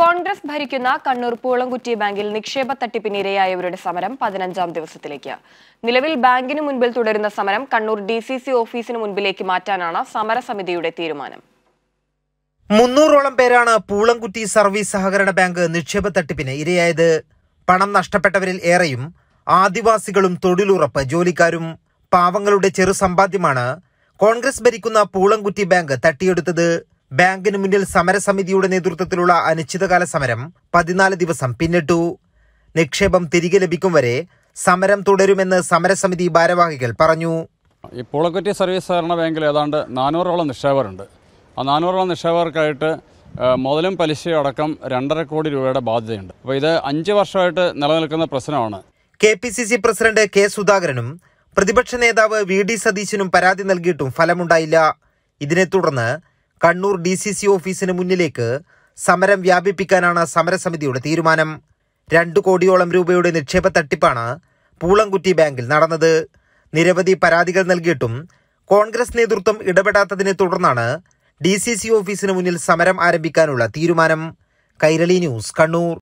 കോൺഗ്രസ് ഭരിക്കുന്ന കണ്ണൂർ പൂളംകുറ്റി ബാങ്കിൽ നിക്ഷേപ തട്ടിപ്പിന് ഇരയായവരുടെ സമരം പതിനഞ്ചാം ദിവസത്തിലേക്ക് നിലവിൽ ബാങ്കിന് മുൻപിൽ തുടരുന്ന സമരം കണ്ണൂർ ഡി സി സി ഓഫീസിന് മുൻപിലേക്ക് മാറ്റാനാണ് സമരസമിതിയുടെ തീരുമാനം മുന്നൂറോളം പേരാണ് പൂളംകുറ്റി സർവീസ് സഹകരണ ബാങ്ക് നിക്ഷേപ തട്ടിപ്പിന് ഇരയായത് പണം നഷ്ടപ്പെട്ടവരിൽ ഏറെയും ആദിവാസികളും തൊഴിലുറപ്പ് ജോലിക്കാരും പാവങ്ങളുടെ ചെറു സമ്പാദ്യമാണ് കോൺഗ്രസ് ഭരിക്കുന്ന പൂളംകുറ്റി ബാങ്ക് തട്ടിയെടുത്തത് ബാങ്കിന് മുന്നിൽ സമരസമിതിയുടെ നേതൃത്വത്തിലുള്ള അനിശ്ചിതകാല സമരം പതിനാല് ദിവസം പിന്നിട്ടു നിക്ഷേപം തിരികെ ലഭിക്കും വരെ സമരം തുടരുമെന്ന് സമരസമിതി ഭാരവാഹികൾ പറഞ്ഞു ഈ സർവീസ് സഹകരണ ബാങ്കിൽ ഏതാണ്ട് നാനൂറോളം നിക്ഷേപകരുണ്ട് ആ നാനൂറോളം നിക്ഷേപകർക്കായിട്ട് മുതലും പലിശയും അടക്കം രണ്ടര കോടി രൂപയുടെ ബാധ്യതയുണ്ട് അപ്പോൾ ഇത് അഞ്ച് വർഷമായിട്ട് നിലനിൽക്കുന്ന പ്രശ്നമാണ് K P C C president K സുധാകരനും പ്രതിപക്ഷ നേതാവ് വി ഡി സതീശനും പരാതി നൽകിയിട്ടും ഫലമുണ്ടായില്ല ഇതിനെ തുടർന്ന് കണ്ണൂർ ഡി സി സി ഓഫീസിന് മുന്നിലേക്ക് സമരം വ്യാപിപ്പിക്കാനാണ് സമരസമിതിയുടെ തീരുമാനം രണ്ടു കോടിയോളം രൂപയുടെ നിക്ഷേപ തട്ടിപ്പാണ് പൂളംകുറ്റി ബാങ്കിൽ നടന്നത് നിരവധി പരാതികൾ നൽകിയിട്ടും കോൺഗ്രസ് നേതൃത്വം ഇടപെടാത്തതിനെ തുടർന്നാണ് ഡി സി സി ഓഫീസിന് മുന്നിൽ സമരം ആരംഭിക്കാനുള്ള തീരുമാനം കൈരളി ന്യൂസ് കണ്ണൂർ